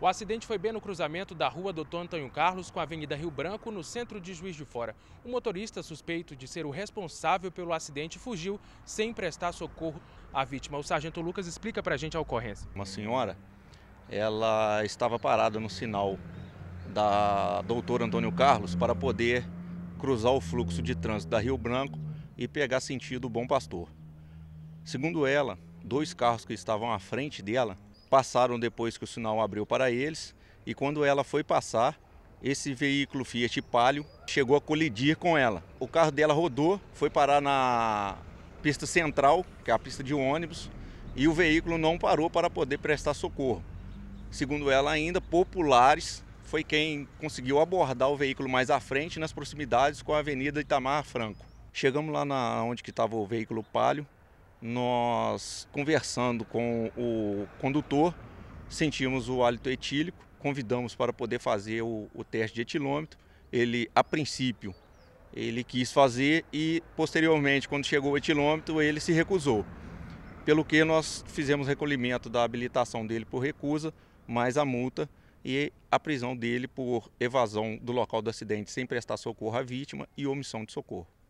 O acidente foi bem no cruzamento da rua Doutor Antônio Carlos com a Avenida Rio Branco, no centro de Juiz de Fora. O motorista suspeito de ser o responsável pelo acidente fugiu sem prestar socorro à vítima. O sargento Lucas explica para a gente a ocorrência. Uma senhora, ela estava parada no sinal da Doutor Antônio Carlos para poder cruzar o fluxo de trânsito da Rio Branco e pegar sentido Bom Pastor. Segundo ela, dois carros que estavam à frente dela passaram depois que o sinal abriu para eles e quando ela foi passar, esse veículo Fiat Palio chegou a colidir com ela. O carro dela rodou, foi parar na pista central, que é a pista de ônibus, e o veículo não parou para poder prestar socorro. Segundo ela ainda, populares foi quem conseguiu abordar o veículo mais à frente, nas proximidades com a Avenida Itamar Franco. Chegamos lá na onde que estava o veículo Palio, nós conversando com o condutor, sentimos o hálito etílico, convidamos para poder fazer o, o teste de etilômetro. Ele, a princípio, ele quis fazer e posteriormente, quando chegou o etilômetro, ele se recusou. Pelo que nós fizemos recolhimento da habilitação dele por recusa, mais a multa e a prisão dele por evasão do local do acidente sem prestar socorro à vítima e omissão de socorro.